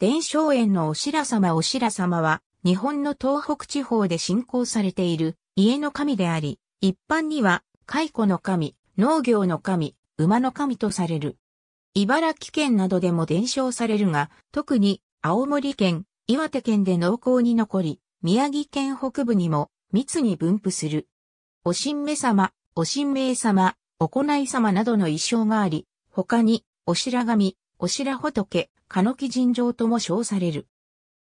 伝承園のおしらさまおしらさまは、日本の東北地方で信仰されている家の神であり、一般には、蚕の神、農業の神、馬の神とされる。茨城県などでも伝承されるが、特に青森県、岩手県で濃厚に残り、宮城県北部にも密に分布する。お神目様、お神明様、おこない様などの衣装があり、他に、お白神、お白仏、カノキ尋常とも称される。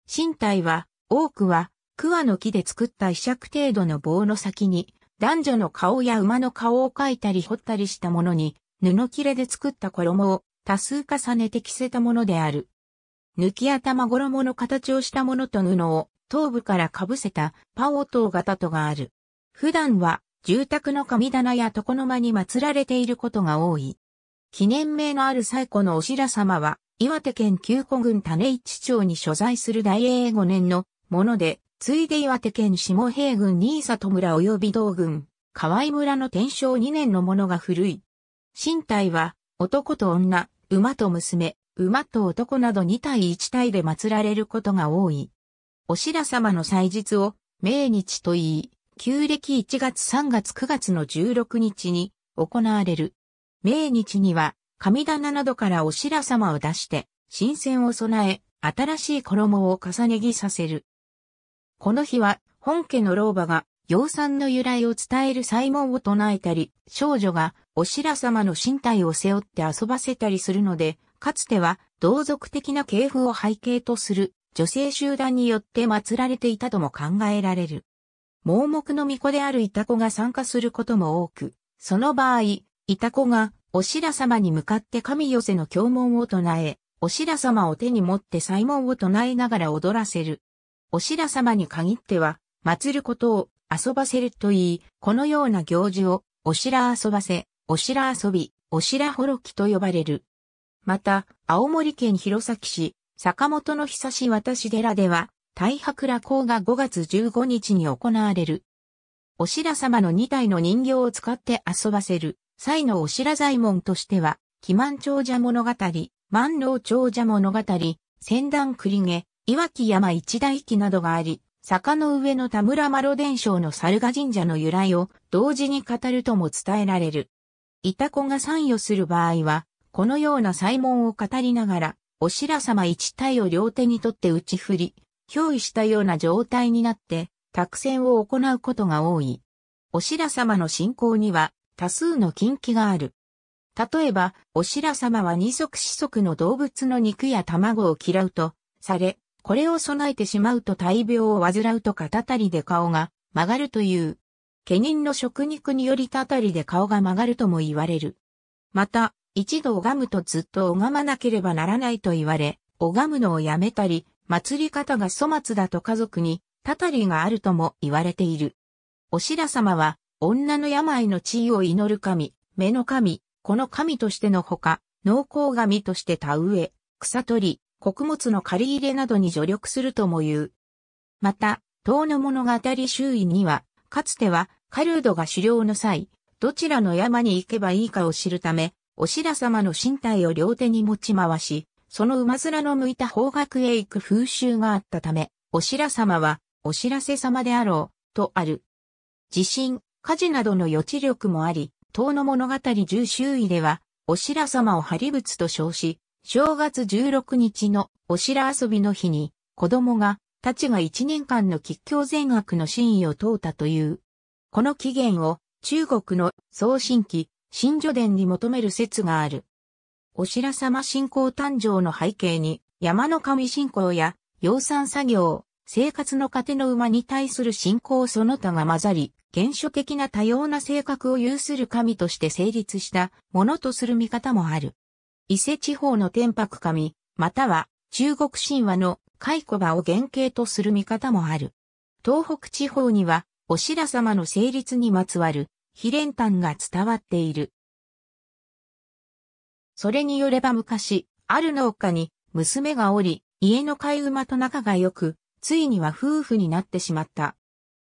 身体は、多くは、桑の木で作った石尺程度の棒の先に、男女の顔や馬の顔を描いたり彫ったりしたものに、布切れで作った衣を多数重ねて着せたものである。抜き頭衣の形をしたものと布を頭部から被せたパオトー型とがある。普段は住宅の神棚や床の間に祀られていることが多い。記念名のある最古のお白様は岩手県旧古郡種市町に所在する大英5年のもので、ついで岩手県下平郡新里村及び道郡、河合村の天正2年のものが古い。身体は、男と女、馬と娘、馬と男など2体1体で祀られることが多い。お白様の祭日を、命日と言い、旧暦1月3月9月の16日に行われる。命日には、神棚などからお白様を出して、新鮮を備え、新しい衣を重ね着させる。この日は、本家の老婆が、養蚕の由来を伝える祭文を唱えたり、少女が、お白様の身体を背負って遊ばせたりするので、かつては、同族的な系譜を背景とする、女性集団によって祀られていたとも考えられる。盲目の巫女であるイタコが参加することも多く、その場合、イタコがおしさ様に向かって神寄せの経文を唱え、おしさ様を手に持って祭文を唱えながら踊らせる。おしさ様に限っては、祀ることを遊ばせるといい、このような行事を、おしら遊ばせ、おしら遊び、おらほろきと呼ばれる。また、青森県弘前市、坂本の久し私寺では、大白羅講が5月15日に行われる。おしさ様の2体の人形を使って遊ばせる。際のお白左衛門としては、紀満長者物語、万能長者物語、千段栗毛、岩木山一大記などがあり、坂の上の田村麻呂伝承の猿賀神社の由来を同時に語るとも伝えられる。いたコが参与する場合は、このような祭文を語りながら、お白様一体を両手に取って打ち振り、憑依したような状態になって、託戦を行うことが多い。お白様の信仰には、多数の禁忌がある。例えば、お白様は二足四足の動物の肉や卵を嫌うと、され、これを備えてしまうと大病を患うとかたたりで顔が曲がるという。家人の食肉によりたたりで顔が曲がるとも言われる。また、一度拝むとずっと拝まなければならないと言われ、拝むのをやめたり、祭り方が粗末だと家族に、たたりがあるとも言われている。お白様は、女の病の地位を祈る神、目の神、この神としてのほか、農耕神として田植え、草取り、穀物の借り入れなどに助力するとも言う。また、塔の物語周囲には、かつては、カルードが狩猟の際、どちらの山に行けばいいかを知るため、お白様の身体を両手に持ち回し、その馬面の向いた方角へ行く風習があったため、お白様は、お知らせ様であろう、とある。地震、火事などの予知力もあり、唐の物語10周囲では、お白様を張り仏と称し、正月16日のお白遊びの日に、子供が、たちが1年間の吉祥善悪の真意を問うたという。この起源を、中国の創新期、新序伝に求める説がある。お白様信仰誕生の背景に、山の神信仰や、養蚕作業、生活の糧の馬に対する信仰その他が混ざり、原初的な多様な性格を有する神として成立したものとする見方もある。伊勢地方の天白神、または中国神話の蚕古場を原型とする見方もある。東北地方には、お白様の成立にまつわる、非連丹が伝わっている。それによれば昔、ある農家に、娘がおり、家の飼い馬と仲が良く、ついには夫婦になってしまった。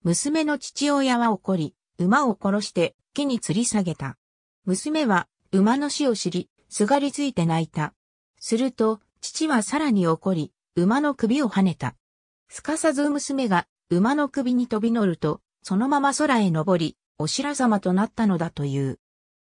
娘の父親は怒り、馬を殺して木に吊り下げた。娘は馬の死を知り、すがりついて泣いた。すると、父はさらに怒り、馬の首を跳ねた。すかさず娘が馬の首に飛び乗ると、そのまま空へ登り、お白様となったのだという。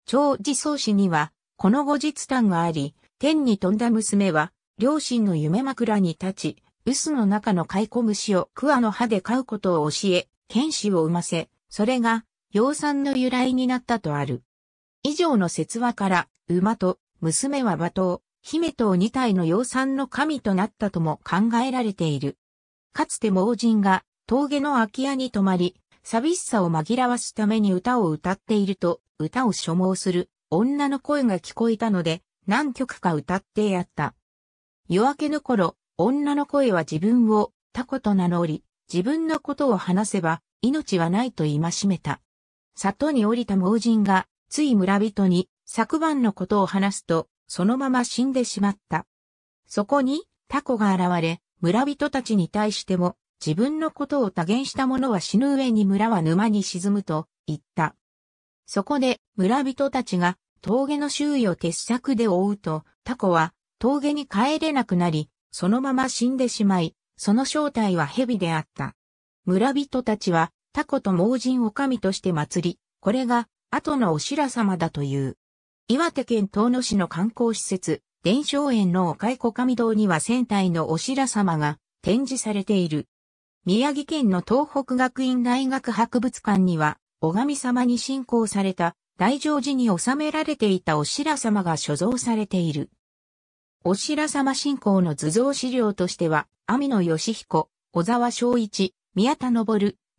超自宗氏には、この後日誕があり、天に飛んだ娘は、両親の夢枕に立ち、臼の中のカイコムシを桑の葉で飼うことを教え、剣士を産ませ、それが、養蚕の由来になったとある。以上の説話から、馬と、娘は馬頭、姫と二体の養蚕の神となったとも考えられている。かつて盲人が峠の空き家に泊まり、寂しさを紛らわすために歌を歌っていると、歌を所望する女の声が聞こえたので、何曲か歌ってやった。夜明けの頃、女の声は自分をタコと名乗り、自分のことを話せば命はないとしめた。里に降りた盲人が、つい村人に昨晩のことを話すと、そのまま死んでしまった。そこに、タコが現れ、村人たちに対しても、自分のことを多言した者は死ぬ上に村は沼に沈むと言った。そこで村人たちが峠の周囲を鉄柵で覆うと、タコは峠に帰れなくなり、そのまま死んでしまい、その正体は蛇であった。村人たちは、タコと盲人を神として祭り、これが、後のお白様だという。岩手県遠野市の観光施設、伝承園のお蚕小神堂には仙体のお白様が展示されている。宮城県の東北学院大学博物館には、お神様に信仰された、大乗寺に収められていたお白様が所蔵されている。お白様信仰の図像資料としては、網野義彦、小沢昭一、宮田昇、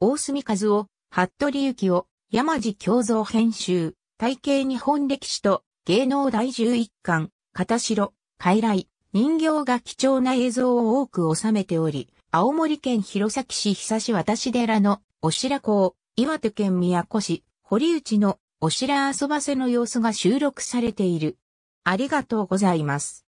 大隅和夫、服部幸を、山地共造編集、体系日本歴史と芸能第11巻、片城、傀儡、人形が貴重な映像を多く収めており、青森県弘前市久し渡し寺のお白港、岩手県宮古市、堀内のお白遊ばせの様子が収録されている。ありがとうございます。